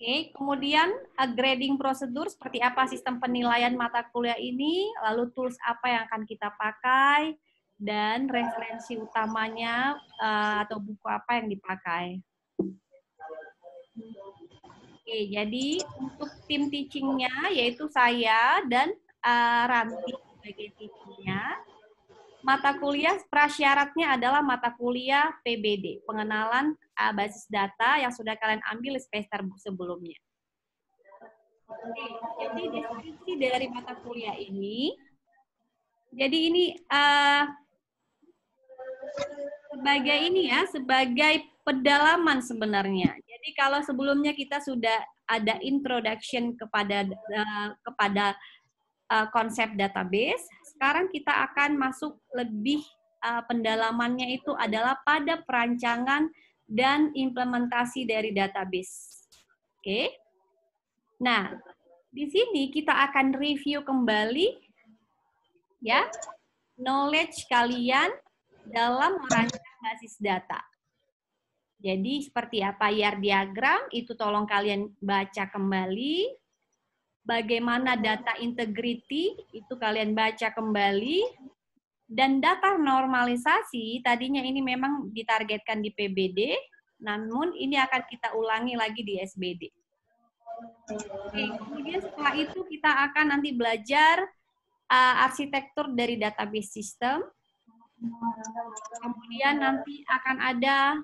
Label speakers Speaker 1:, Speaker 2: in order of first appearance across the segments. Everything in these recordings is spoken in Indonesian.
Speaker 1: Oke, kemudian grading prosedur seperti apa sistem penilaian mata kuliah ini, lalu tools apa yang akan kita pakai, dan referensi utamanya eh, atau buku apa yang dipakai. Oke, jadi untuk tim teachingnya yaitu saya dan uh, eh, Ranti sebagai tipinya. Mata kuliah prasyaratnya adalah mata kuliah PBD, pengenalan uh, basis data yang sudah kalian ambil semester sebelumnya. jadi deskripsi dari mata kuliah ini, jadi ini uh, sebagai ini ya, sebagai pedalaman sebenarnya. Jadi kalau sebelumnya kita sudah ada introduction kepada uh, kepada uh, konsep database. Sekarang kita akan masuk lebih uh, pendalamannya itu adalah pada perancangan dan implementasi dari database. Oke. Okay. Nah, di sini kita akan review kembali ya knowledge kalian dalam merancang basis data. Jadi seperti apa Yard diagram itu tolong kalian baca kembali bagaimana data integrity itu kalian baca kembali dan data normalisasi tadinya ini memang ditargetkan di PBD namun ini akan kita ulangi lagi di SBD. Oke, kemudian setelah itu kita akan nanti belajar uh, arsitektur dari database system. Kemudian nanti akan ada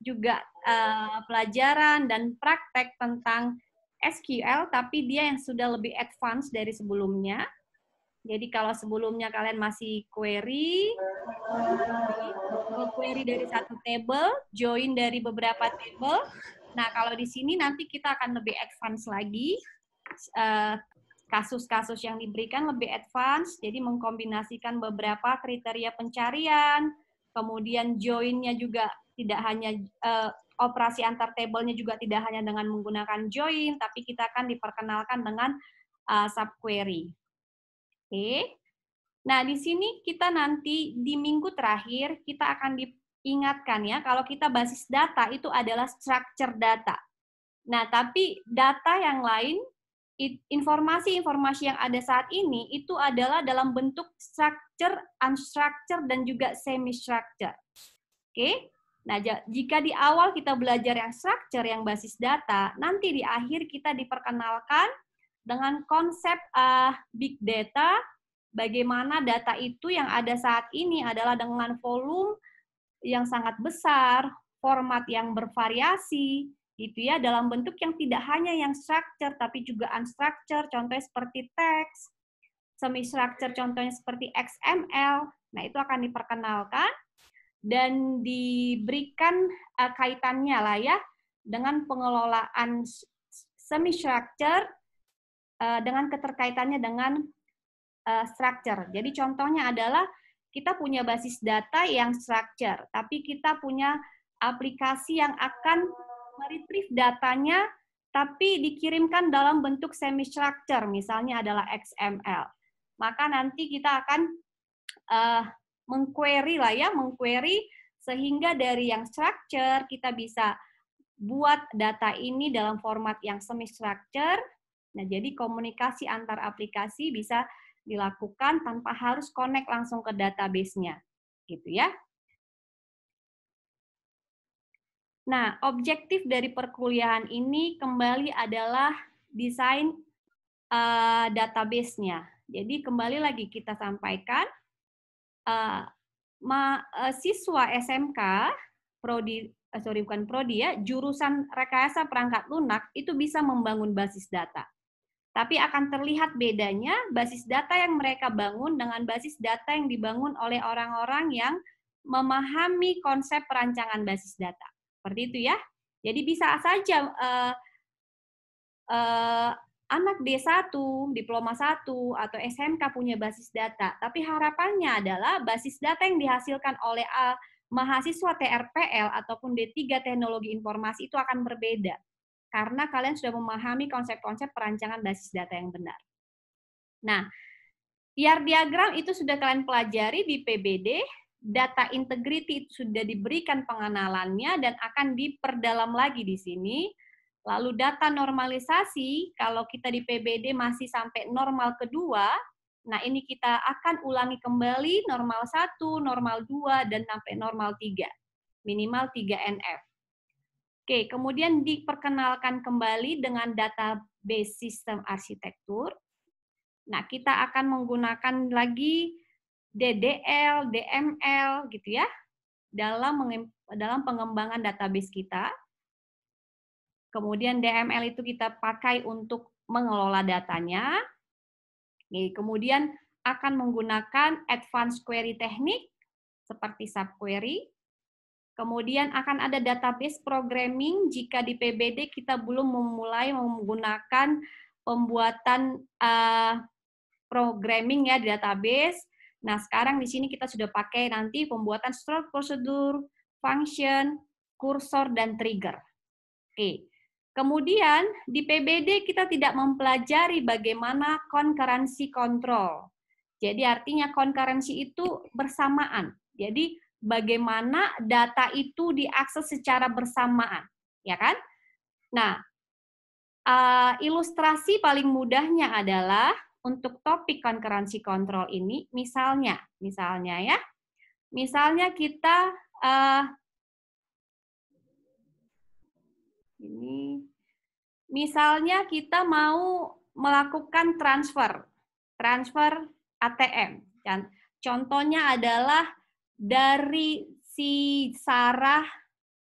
Speaker 1: juga uh, pelajaran dan praktek tentang SQL tapi dia yang sudah lebih advance dari sebelumnya. Jadi kalau sebelumnya kalian masih query, query dari satu table, join dari beberapa table. Nah kalau di sini nanti kita akan lebih advance lagi. Eh, kasus-kasus yang diberikan lebih advance, jadi mengkombinasikan beberapa kriteria pencarian, kemudian joinnya juga tidak hanya eh, operasi antar table-nya juga tidak hanya dengan menggunakan join, tapi kita akan diperkenalkan dengan uh, subquery. Oke. Okay. Nah, di sini kita nanti di minggu terakhir kita akan diingatkan ya kalau kita basis data itu adalah structure data. Nah, tapi data yang lain informasi-informasi yang ada saat ini itu adalah dalam bentuk structure, unstructure dan juga semi structure. Oke. Okay? Nah, jika di awal kita belajar yang structure, yang basis data, nanti di akhir kita diperkenalkan dengan konsep uh, big data, bagaimana data itu yang ada saat ini adalah dengan volume yang sangat besar, format yang bervariasi, gitu ya, dalam bentuk yang tidak hanya yang structure, tapi juga unstructure, contohnya seperti teks, semi-structure, contohnya seperti XML. Nah, itu akan diperkenalkan dan diberikan uh, kaitannya lah ya dengan pengelolaan semi structure uh, eh, dengan keterkaitannya dengan uh, structure. Jadi contohnya adalah kita punya basis data yang structure, tapi kita punya aplikasi yang akan meretrieve datanya tapi dikirimkan dalam bentuk semi structure, misalnya adalah XML. Maka nanti kita akan uh, mengquery lah ya, mengquery sehingga dari yang structure kita bisa buat data ini dalam format yang semi structure. Nah, jadi komunikasi antar aplikasi bisa dilakukan tanpa harus connect langsung ke database-nya. Gitu ya. Nah, objektif dari perkuliahan ini kembali adalah desain uh, database-nya. Jadi kembali lagi kita sampaikan uh, ma, eh, siswa SMK prodi uh, sorry bukan prodi ya jurusan rekayasa perangkat lunak itu bisa membangun basis data tapi akan terlihat bedanya basis data yang mereka bangun dengan basis data yang dibangun oleh orang-orang yang memahami konsep perancangan basis data. Seperti itu ya. Jadi bisa saja uh, uh, anak D1, diploma 1, atau SMK punya basis data. Tapi harapannya adalah basis data yang dihasilkan oleh A, mahasiswa TRPL ataupun D3 teknologi informasi itu akan berbeda. Karena kalian sudah memahami konsep-konsep perancangan basis data yang benar. Nah, PR diagram itu sudah kalian pelajari di PBD, data integrity sudah diberikan pengenalannya dan akan diperdalam lagi di sini Lalu data normalisasi, kalau kita di PBD masih sampai normal kedua, nah ini kita akan ulangi kembali normal 1, normal 2, dan sampai normal 3. Minimal 3 NF. Oke, kemudian diperkenalkan kembali dengan database sistem arsitektur. Nah, kita akan menggunakan lagi DDL, DML gitu ya dalam dalam pengembangan database kita. Kemudian DML itu kita pakai untuk mengelola datanya. Kemudian akan menggunakan advanced query teknik seperti subquery. Kemudian akan ada database programming jika di PBD kita belum memulai menggunakan pembuatan eh, programming ya di database. Nah, sekarang di sini kita sudah pakai nanti pembuatan stored prosedur, function, cursor dan trigger. Oke, Kemudian di PBD kita tidak mempelajari bagaimana konkurensi kontrol. Jadi artinya konkurensi itu bersamaan. Jadi bagaimana data itu diakses secara bersamaan, ya kan? Nah, eh, ilustrasi paling mudahnya adalah untuk topik konkurensi kontrol ini, misalnya, misalnya ya, misalnya kita eh, Ini misalnya kita mau melakukan transfer, transfer ATM. Dan contohnya adalah dari si Sarah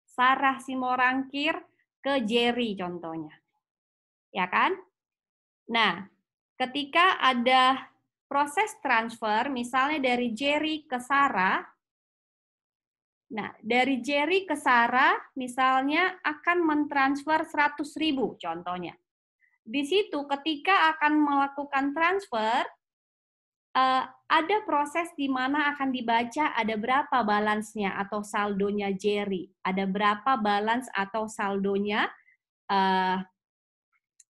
Speaker 1: Sarah Simorangkir ke Jerry contohnya. Ya kan? Nah, ketika ada proses transfer misalnya dari Jerry ke Sarah, Nah, dari Jerry ke Sarah misalnya akan mentransfer seratus ribu contohnya. Di situ ketika akan melakukan transfer, uh, ada proses di mana akan dibaca ada berapa balansnya atau saldonya Jerry, ada berapa balans atau saldonya uh,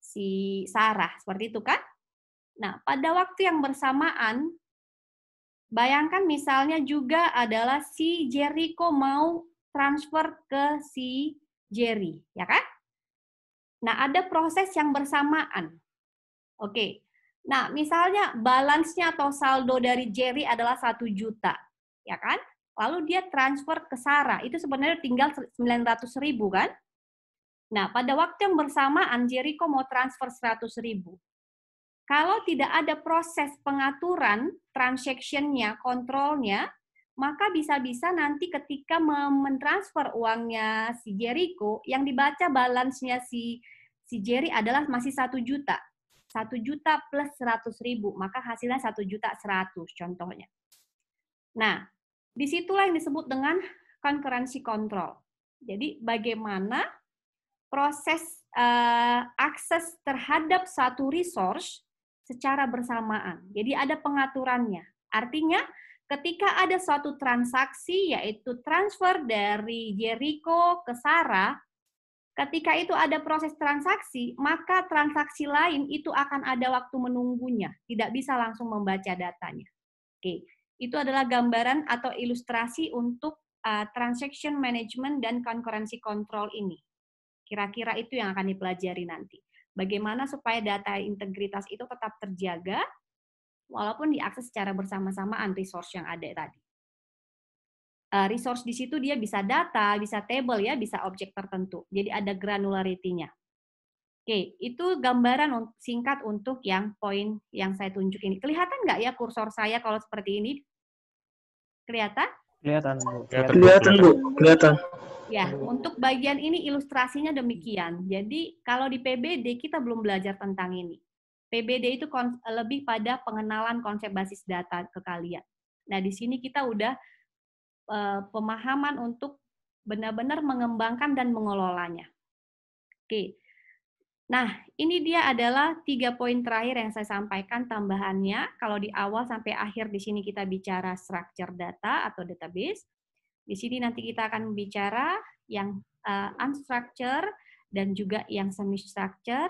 Speaker 1: si Sarah, seperti itu kan? Nah, pada waktu yang bersamaan Bayangkan misalnya juga adalah si Jericho mau transfer ke si Jerry, ya kan? Nah, ada proses yang bersamaan. Oke. Nah, misalnya balance-nya atau saldo dari Jerry adalah satu juta, ya kan? Lalu dia transfer ke Sarah, itu sebenarnya tinggal 900 ribu kan? Nah, pada waktu yang bersamaan Jericho mau transfer 100 ribu. Kalau tidak ada proses pengaturan transaction-nya, kontrolnya, maka bisa-bisa nanti ketika mentransfer uangnya si Jericho, yang dibaca balance-nya si si Jerry adalah masih satu juta. satu juta plus seratus ribu, maka hasilnya satu juta seratus contohnya. Nah, disitulah yang disebut dengan konkurensi kontrol. Jadi bagaimana proses uh, akses terhadap satu resource secara bersamaan. Jadi ada pengaturannya. Artinya ketika ada suatu transaksi yaitu transfer dari Jericho ke Sarah, ketika itu ada proses transaksi, maka transaksi lain itu akan ada waktu menunggunya, tidak bisa langsung membaca datanya. Oke, itu adalah gambaran atau ilustrasi untuk uh, transaction management dan concurrency control ini. Kira-kira itu yang akan dipelajari nanti. Bagaimana supaya data integritas itu tetap terjaga walaupun diakses secara bersama-samaan resource yang ada tadi. Uh, resource di situ dia bisa data, bisa table ya, bisa objek tertentu. Jadi ada granularity-nya. Oke, itu gambaran singkat untuk yang poin yang saya tunjuk ini. Kelihatan nggak ya kursor saya kalau seperti ini? Kelihatan? Kelihatan, Bu. Kelihatan, kelihatan Bu. Kelihatan. Ya, untuk bagian ini ilustrasinya demikian. Jadi, kalau di PBD kita belum belajar tentang ini. PBD itu lebih pada pengenalan konsep basis data ke kalian. Nah, di sini kita udah uh, pemahaman untuk benar-benar mengembangkan dan mengelolanya. Oke. Nah, ini dia adalah tiga poin terakhir yang saya sampaikan tambahannya. Kalau di awal sampai akhir di sini kita bicara structure data atau database. Di sini nanti kita akan bicara yang eh, unstructured dan juga yang semi-structured.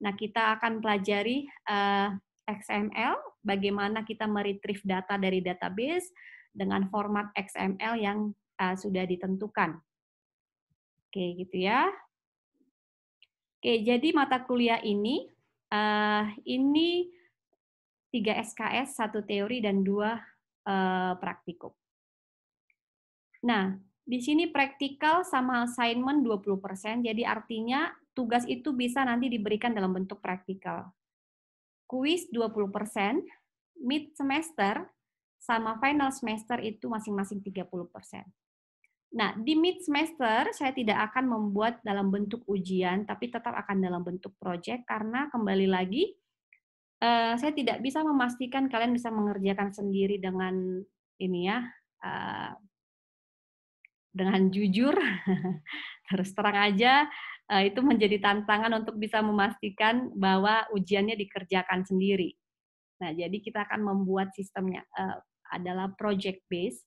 Speaker 1: Nah, kita akan pelajari eh, XML, bagaimana kita meretrieve data dari database dengan format XML yang eh, sudah ditentukan. Oke, gitu ya. Oke, jadi mata kuliah ini, uh, ini tiga SKS, satu teori, dan dua uh, praktikum. Nah, di sini praktikal sama assignment 20%, jadi artinya tugas itu bisa nanti diberikan dalam bentuk praktikal. Kuis 20%, mid semester sama final semester itu masing-masing 30%. Nah, di mid semester saya tidak akan membuat dalam bentuk ujian, tapi tetap akan dalam bentuk project karena kembali lagi eh, saya tidak bisa memastikan kalian bisa mengerjakan sendiri dengan ini ya eh, dengan jujur terus terang aja eh, itu menjadi tantangan untuk bisa memastikan bahwa ujiannya dikerjakan sendiri. Nah, jadi kita akan membuat sistemnya adalah project base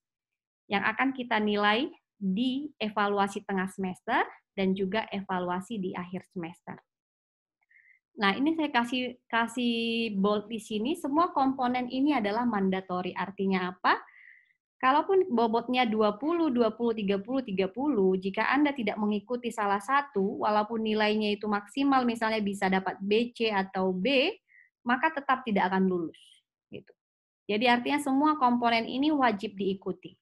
Speaker 1: yang akan kita nilai di evaluasi tengah semester dan juga evaluasi di akhir semester. Nah, ini saya kasih kasih bold di sini semua komponen ini adalah mandatory. Artinya apa? Kalaupun bobotnya 20, 20, 30, 30, jika Anda tidak mengikuti salah satu, walaupun nilainya itu maksimal misalnya bisa dapat BC atau B, maka tetap tidak akan lulus. Gitu. Jadi artinya semua komponen ini wajib diikuti.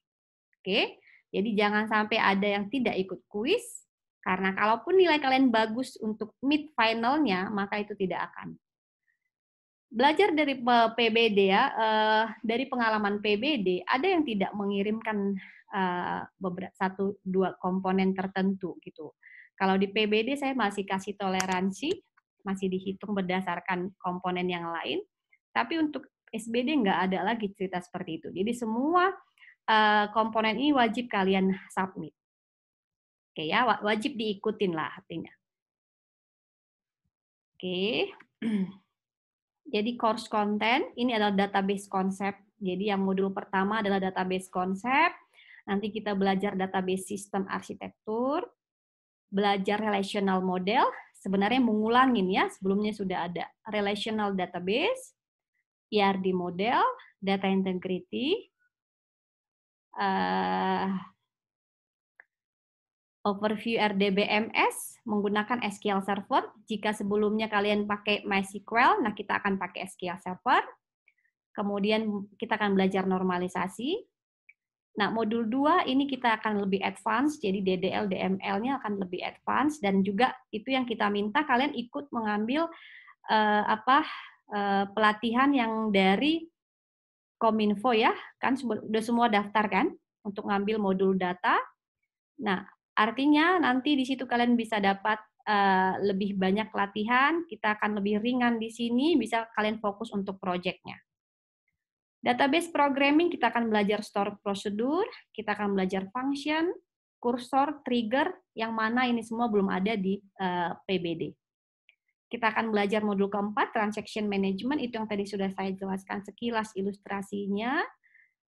Speaker 1: Oke. Jadi jangan sampai ada yang tidak ikut kuis, karena kalaupun nilai kalian bagus untuk mid finalnya, maka itu tidak akan. Belajar dari PBD ya, eh, dari pengalaman PBD, ada yang tidak mengirimkan eh, beberapa satu dua komponen tertentu gitu. Kalau di PBD saya masih kasih toleransi, masih dihitung berdasarkan komponen yang lain. Tapi untuk SBD nggak ada lagi cerita seperti itu. Jadi semua Eh, komponen ini wajib kalian submit. Oke ya, wajib diikutin lah artinya. Oke. Jadi course content ini adalah database konsep. Jadi yang modul pertama adalah database konsep. Nanti kita belajar database sistem arsitektur, belajar relational model. Sebenarnya mengulangin ya, sebelumnya sudah ada relational database, ERD model, data integrity, uh, overview RDBMS menggunakan SQL Server. Jika sebelumnya kalian pakai MySQL, nah kita akan pakai SQL Server. Kemudian kita akan belajar normalisasi. Nah, modul 2 ini kita akan lebih advance, jadi DDL, DML-nya akan lebih advance, dan juga itu yang kita minta kalian ikut mengambil uh, apa uh, pelatihan yang dari Kominfo ya, kan sudah semua daftar kan untuk ngambil modul data. Nah, artinya nanti di situ kalian bisa dapat eh, lebih banyak latihan, kita akan lebih ringan di sini, bisa kalian fokus untuk proyeknya. Database programming kita akan belajar store prosedur, kita akan belajar function, kursor, trigger, yang mana ini semua belum ada di eh, PBD. Kita akan belajar modul keempat, Transaction Management, itu yang tadi sudah saya jelaskan sekilas ilustrasinya.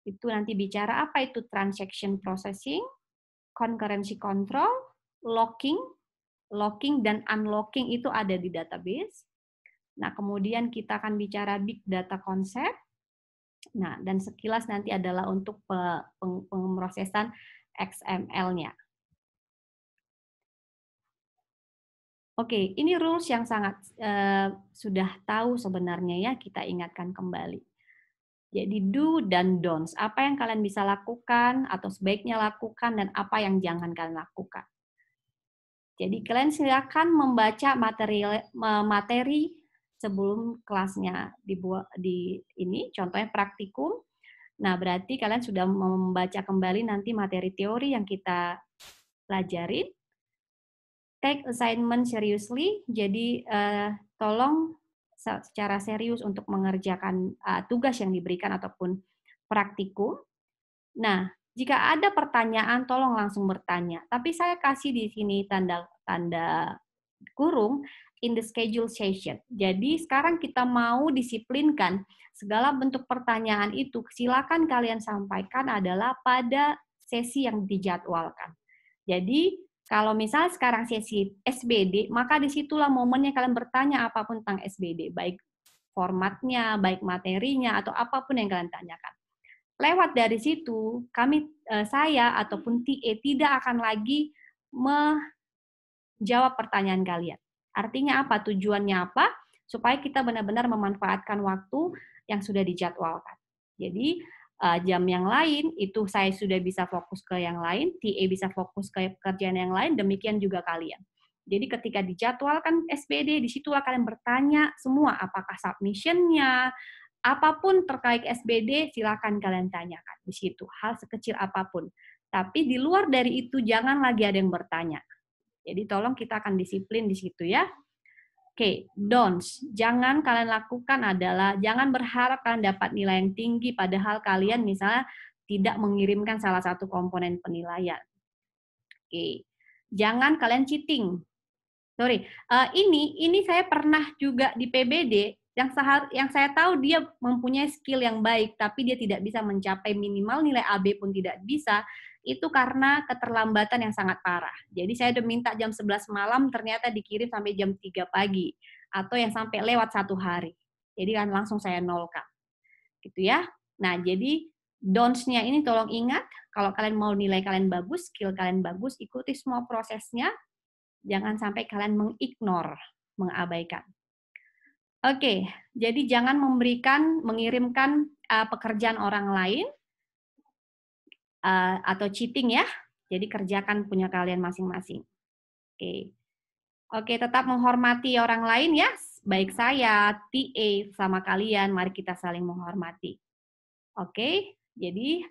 Speaker 1: Itu nanti bicara apa itu Transaction Processing, Concurrency Control, Locking, Locking dan Unlocking itu ada di database. Nah, kemudian kita akan bicara Big Data Concept, Nah, dan sekilas nanti adalah untuk pemrosesan XML-nya. Oke, okay, ini rules yang sangat uh, sudah tahu sebenarnya ya kita ingatkan kembali. Jadi do dan don'ts, apa yang kalian bisa lakukan atau sebaiknya lakukan dan apa yang jangan kalian lakukan. Jadi kalian silakan membaca materi eh, materi sebelum kelasnya dibuat di ini contohnya praktikum. Nah, berarti kalian sudah membaca kembali nanti materi teori yang kita pelajarin take assignment seriously. Jadi uh, tolong secara serius untuk mengerjakan uh, tugas yang diberikan ataupun praktikum. Nah, jika ada pertanyaan tolong langsung bertanya. Tapi saya kasih di sini tanda tanda kurung in the schedule session. Jadi sekarang kita mau disiplinkan segala bentuk pertanyaan itu silakan kalian sampaikan adalah pada sesi yang dijadwalkan. Jadi kalau misal sekarang sesi SBD, maka disitulah momennya kalian bertanya apapun tentang SBD, baik formatnya, baik materinya, atau apapun yang kalian tanyakan. Lewat dari situ, kami, e, saya ataupun TE tidak akan lagi menjawab pertanyaan kalian. Artinya apa? Tujuannya apa? Supaya kita benar-benar memanfaatkan waktu yang sudah dijadwalkan. Jadi uh, jam yang lain, itu saya sudah bisa fokus ke yang lain, TA bisa fokus ke pekerjaan yang lain, demikian juga kalian. Jadi ketika dijadwalkan SPD, disitulah kalian bertanya semua apakah submissionnya, apapun terkait SBD, silakan kalian tanyakan di situ, hal sekecil apapun. Tapi di luar dari itu jangan lagi ada yang bertanya. Jadi tolong kita akan disiplin di situ ya okay, don'ts. Jangan kalian lakukan adalah jangan berharap kalian dapat nilai yang tinggi padahal kalian misalnya tidak mengirimkan salah satu komponen penilaian. Oke. Okay. Jangan kalian cheating. Sorry. Uh, ini ini saya pernah juga di PBD yang sehar yang saya tahu dia mempunyai skill yang baik tapi dia tidak bisa mencapai minimal nilai AB pun tidak bisa itu karena keterlambatan yang sangat parah. Jadi saya udah minta jam 11 malam ternyata dikirim sampai jam 3 pagi atau yang sampai lewat satu hari. Jadi kan langsung saya nolkan. Gitu ya. Nah, jadi don'ts-nya ini tolong ingat kalau kalian mau nilai kalian bagus, skill kalian bagus, ikuti semua prosesnya. Jangan sampai kalian mengignore, mengabaikan. Oke, jadi jangan memberikan, mengirimkan eh, pekerjaan orang lain Eh, atau cheating ya. Jadi kerjakan punya kalian masing-masing. Oke. Okay. Oke, okay, tetap menghormati orang lain ya. Baik saya, TA sama kalian, mari kita saling menghormati. Oke. Okay? Jadi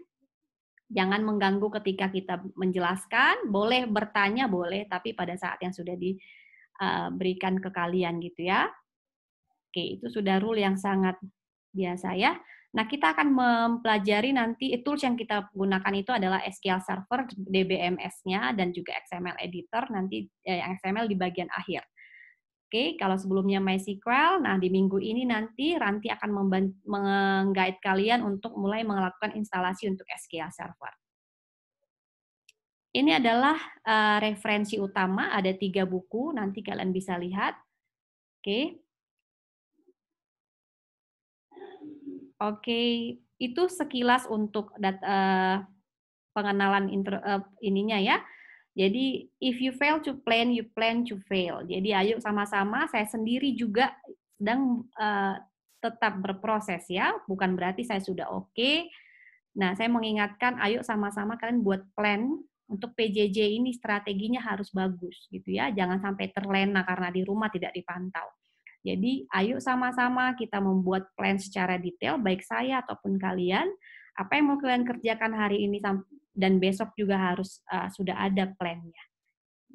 Speaker 1: jangan mengganggu ketika kita menjelaskan, boleh bertanya boleh, tapi pada saat yang sudah diberikan eh, ke kalian gitu ya. Oke, itu sudah rule yang sangat biasa ya. Nah, kita akan mempelajari nanti tools yang kita gunakan itu adalah SQL Server, DBMS-nya, dan juga XML Editor, nanti eh, yang XML di bagian akhir. Oke, okay, kalau sebelumnya MySQL, nah di minggu ini nanti Ranti akan menggait kalian untuk mulai melakukan instalasi untuk SQL Server. Ini adalah uh, referensi utama, ada tiga buku, nanti kalian bisa lihat. Oke, okay. Oke, okay. itu sekilas untuk dat, uh, pengenalan intro, uh, ininya ya. Jadi if you fail to plan, you plan to fail. Jadi ayo sama-sama. Saya sendiri juga sedang uh, tetap berproses ya. Bukan berarti saya sudah oke. Okay. Nah, saya mengingatkan, ayo sama-sama kalian buat plan untuk PJJ ini strateginya harus bagus gitu ya. Jangan sampai terlena karena di rumah tidak dipantau. Jadi ayo sama-sama kita membuat plan secara detail, baik saya ataupun kalian, apa yang mau kalian kerjakan hari ini dan besok juga harus uh, sudah ada plannya.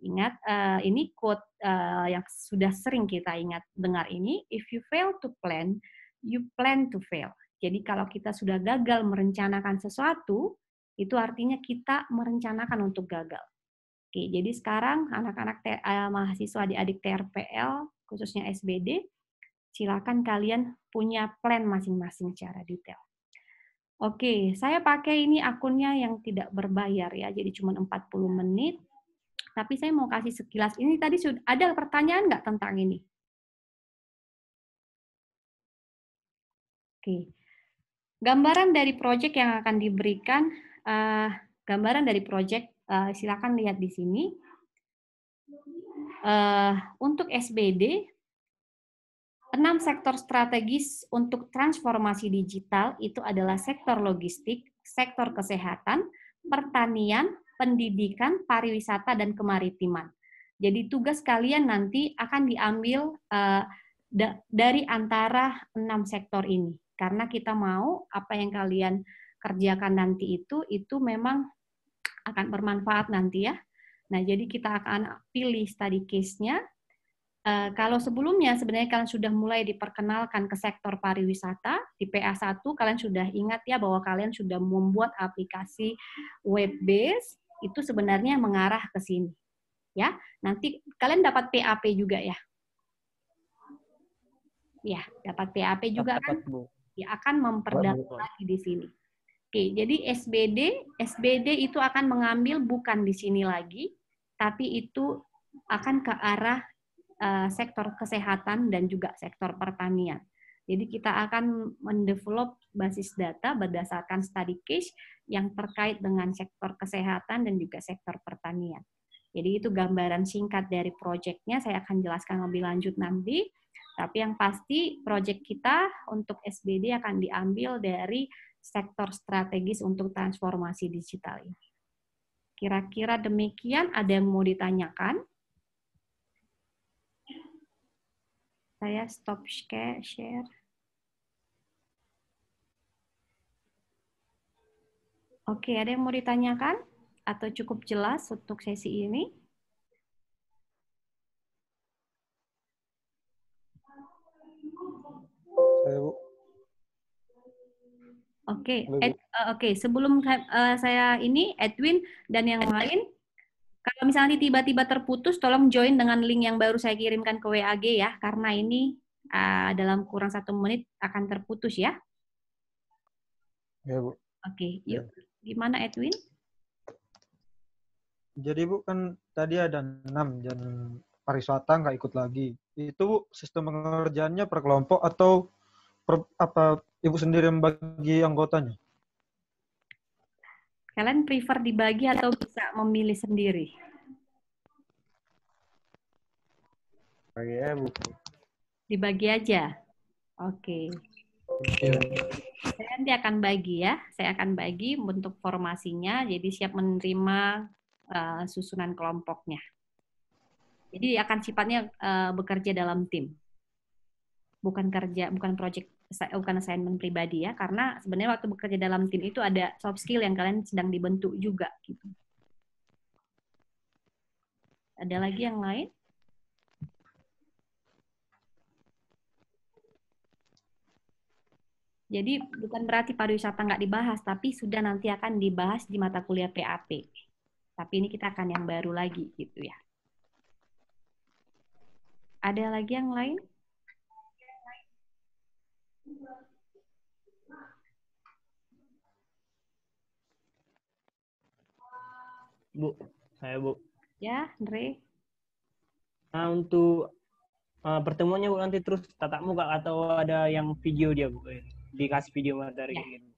Speaker 1: Ingat, uh, ini quote uh, yang sudah sering kita ingat dengar ini, if you fail to plan, you plan to fail. Jadi kalau kita sudah gagal merencanakan sesuatu, itu artinya kita merencanakan untuk gagal. Oke, jadi sekarang anak-anak mahasiswa di adik TRPL khususnya SBD, silakan kalian punya plan masing-masing secara detail. Oke, saya pakai ini akunnya yang tidak berbayar ya, jadi cuma 40 menit. Tapi saya mau kasih sekilas, ini tadi sudah ada pertanyaan nggak tentang ini? Oke, gambaran dari proyek yang akan diberikan, eh, gambaran dari proyek eh, silakan lihat di sini Uh, untuk SBD, enam sektor strategis untuk transformasi digital itu adalah sektor logistik, sektor kesehatan, pertanian, pendidikan, pariwisata, dan kemaritiman. Jadi tugas kalian nanti akan diambil uh, da dari antara enam sektor ini, karena kita mau apa yang kalian kerjakan nanti itu itu memang akan bermanfaat nanti ya Nah, jadi kita akan pilih study case-nya. Uh, kalau sebelumnya sebenarnya kalian sudah mulai diperkenalkan ke sektor pariwisata, di PA1 kalian sudah ingat ya bahwa kalian sudah membuat aplikasi web-based, itu sebenarnya mengarah ke sini. Ya, nanti kalian dapat PAP juga ya. Ya, dapat PAP juga dapat, kan? Dapat, Ya, akan memperdalam lagi di sini. Oke, jadi SBD, SBD itu akan mengambil bukan di sini lagi, tapi itu akan ke arah eh, sektor kesehatan dan juga sektor pertanian. Jadi kita akan mendevelop basis data berdasarkan study case yang terkait dengan sektor kesehatan dan juga sektor pertanian. Jadi itu gambaran singkat dari proyeknya, saya akan jelaskan lebih lanjut nanti. Tapi yang pasti proyek kita untuk SBD akan diambil dari sektor strategis untuk transformasi digital ini. Kira-kira demikian ada yang mau ditanyakan? Saya stop share. Oke, ada yang mau ditanyakan? Atau cukup jelas untuk sesi ini? Oke, okay. uh, eh, oke. Okay. Sebelum uh, saya ini Edwin dan yang lain, kalau misalnya tiba-tiba terputus, tolong join dengan link yang baru saya kirimkan ke WAG ya, karena ini uh, dalam kurang satu menit akan terputus ya. Ya bu. Oke, okay, ya. yuk. Ya. Gimana Edwin? Jadi bu kan tadi ada enam dan pariwisata nggak ikut lagi. Itu bu, sistem pengerjaannya per kelompok atau per, apa ibu sendiri yang bagi anggotanya? Kalian prefer dibagi atau bisa memilih sendiri? Bagi ya, Bu. Dibagi aja. Oke. Okay. Saya nanti akan bagi ya. Saya akan bagi bentuk formasinya, jadi siap menerima uh, susunan kelompoknya. Jadi akan sifatnya uh, bekerja dalam tim. Bukan kerja, bukan project bukan assignment pribadi ya, karena sebenarnya waktu bekerja dalam tim itu ada soft skill yang kalian sedang dibentuk juga gitu. Ada lagi yang lain? Jadi bukan berarti pariwisata nggak dibahas, tapi sudah nanti akan dibahas di mata kuliah PAP. Tapi ini kita akan yang baru lagi gitu ya. Ada lagi yang lain? Bu, saya Bu. Ya, Andre. Nah, untuk uh, pertemuannya Bu nanti terus tatap muka atau ada yang video dia Bu, eh, dikasih video materi ya. gitu.